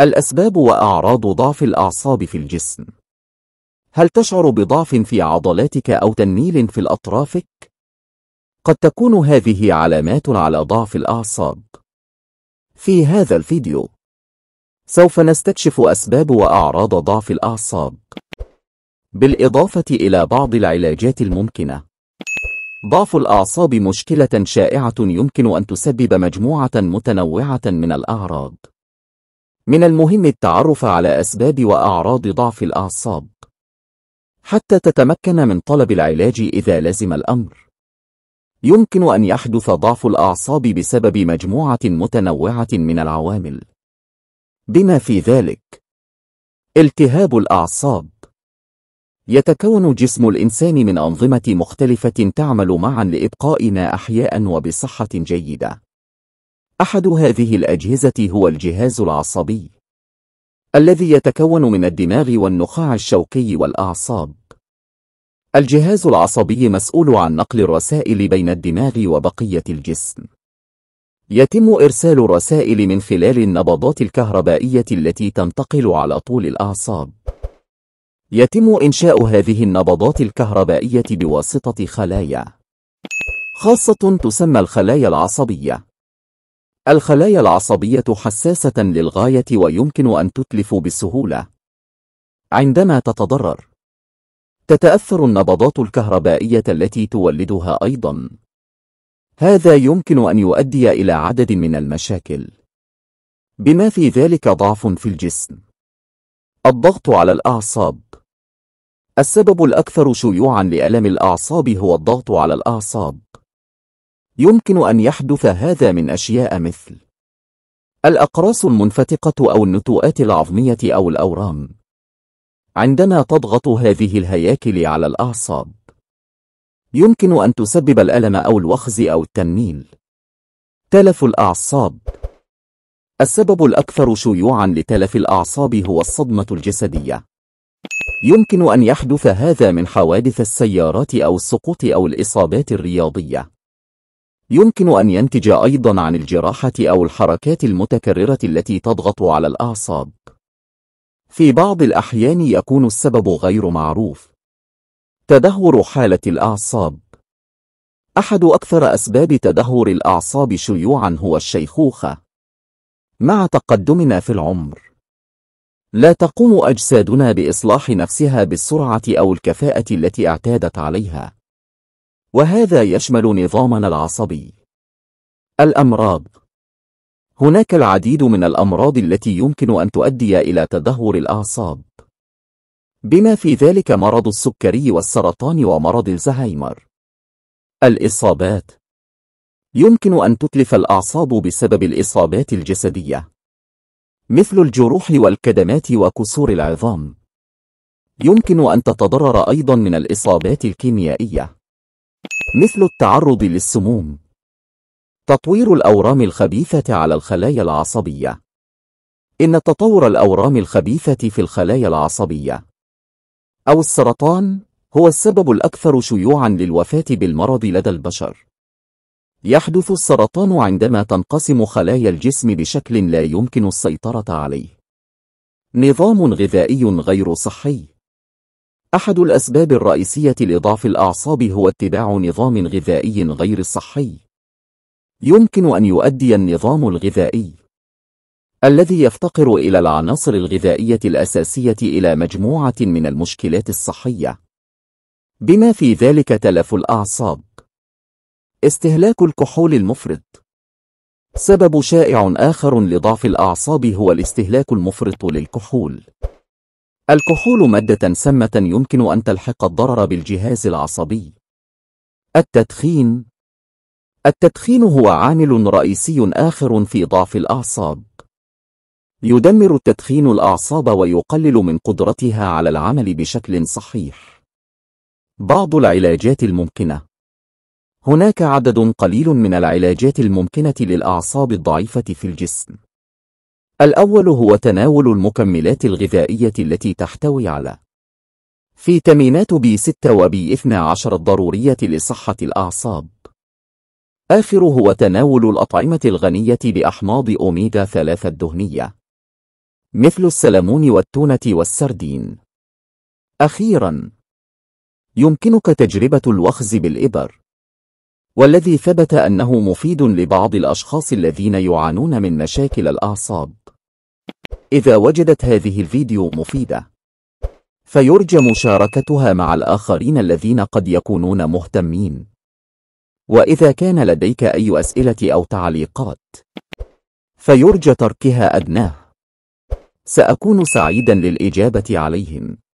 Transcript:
الأسباب وأعراض ضعف الأعصاب في الجسم هل تشعر بضعف في عضلاتك أو تنميل في الأطرافك؟ قد تكون هذه علامات على ضعف الأعصاب في هذا الفيديو سوف نستكشف أسباب وأعراض ضعف الأعصاب بالإضافة إلى بعض العلاجات الممكنة ضعف الأعصاب مشكلة شائعة يمكن أن تسبب مجموعة متنوعة من الأعراض من المهم التعرف على أسباب وأعراض ضعف الأعصاب حتى تتمكن من طلب العلاج إذا لزم الأمر يمكن أن يحدث ضعف الأعصاب بسبب مجموعة متنوعة من العوامل بما في ذلك التهاب الأعصاب يتكون جسم الإنسان من أنظمة مختلفة تعمل معا لإبقائنا أحياء وبصحة جيدة أحد هذه الأجهزة هو الجهاز العصبي الذي يتكون من الدماغ والنخاع الشوكي والأعصاب الجهاز العصبي مسؤول عن نقل الرسائل بين الدماغ وبقية الجسم يتم إرسال الرسائل من خلال النبضات الكهربائية التي تنتقل على طول الأعصاب يتم إنشاء هذه النبضات الكهربائية بواسطة خلايا خاصة تسمى الخلايا العصبية الخلايا العصبية حساسة للغاية ويمكن أن تتلف بسهولة. عندما تتضرر، تتأثر النبضات الكهربائية التي تولدها أيضا. هذا يمكن أن يؤدي إلى عدد من المشاكل. بما في ذلك ضعف في الجسم. الضغط على الأعصاب السبب الأكثر شيوعا لألم الأعصاب هو الضغط على الأعصاب. يمكن أن يحدث هذا من أشياء مثل الأقراص المنفتقة أو النتوءات العظمية أو الأورام عندما تضغط هذه الهياكل على الأعصاب يمكن أن تسبب الألم أو الوخز أو التنميل تلف الأعصاب السبب الأكثر شيوعا لتلف الأعصاب هو الصدمة الجسدية يمكن أن يحدث هذا من حوادث السيارات أو السقوط أو الإصابات الرياضية يمكن أن ينتج أيضا عن الجراحة أو الحركات المتكررة التي تضغط على الأعصاب في بعض الأحيان يكون السبب غير معروف تدهور حالة الأعصاب أحد أكثر أسباب تدهور الأعصاب شيوعا هو الشيخوخة مع تقدمنا في العمر لا تقوم أجسادنا بإصلاح نفسها بالسرعة أو الكفاءة التي اعتادت عليها وهذا يشمل نظامنا العصبي الأمراض هناك العديد من الأمراض التي يمكن أن تؤدي إلى تدهور الأعصاب بما في ذلك مرض السكري والسرطان ومرض الزهايمر الإصابات يمكن أن تتلف الأعصاب بسبب الإصابات الجسدية مثل الجروح والكدمات وكسور العظام يمكن أن تتضرر أيضا من الإصابات الكيميائية مثل التعرض للسموم تطوير الأورام الخبيثة على الخلايا العصبية إن تطور الأورام الخبيثة في الخلايا العصبية أو السرطان هو السبب الأكثر شيوعا للوفاة بالمرض لدى البشر يحدث السرطان عندما تنقسم خلايا الجسم بشكل لا يمكن السيطرة عليه نظام غذائي غير صحي أحد الأسباب الرئيسية لضعف الأعصاب هو اتباع نظام غذائي غير صحي. يمكن أن يؤدي النظام الغذائي الذي يفتقر إلى العناصر الغذائية الأساسية إلى مجموعة من المشكلات الصحية بما في ذلك تلف الأعصاب استهلاك الكحول المفرط سبب شائع آخر لضعف الأعصاب هو الاستهلاك المفرط للكحول الكحول مادة سامة يمكن أن تلحق الضرر بالجهاز العصبي. التدخين التدخين هو عامل رئيسي آخر في ضعف الأعصاب. يدمر التدخين الأعصاب ويقلل من قدرتها على العمل بشكل صحيح. بعض العلاجات الممكنة هناك عدد قليل من العلاجات الممكنة للأعصاب الضعيفة في الجسم. الأول هو تناول المكملات الغذائية التي تحتوي على فيتامينات بي 6 وبي 12 الضرورية لصحة الأعصاب آخر هو تناول الأطعمة الغنية بأحماض أوميغا 3 الدهنية مثل السلمون والتونة والسردين أخيراً يمكنك تجربة الوخز بالإبر والذي ثبت أنه مفيد لبعض الأشخاص الذين يعانون من مشاكل الأعصاب إذا وجدت هذه الفيديو مفيدة فيرجى مشاركتها مع الآخرين الذين قد يكونون مهتمين وإذا كان لديك أي أسئلة أو تعليقات فيرجى تركها أدناه سأكون سعيدا للإجابة عليهم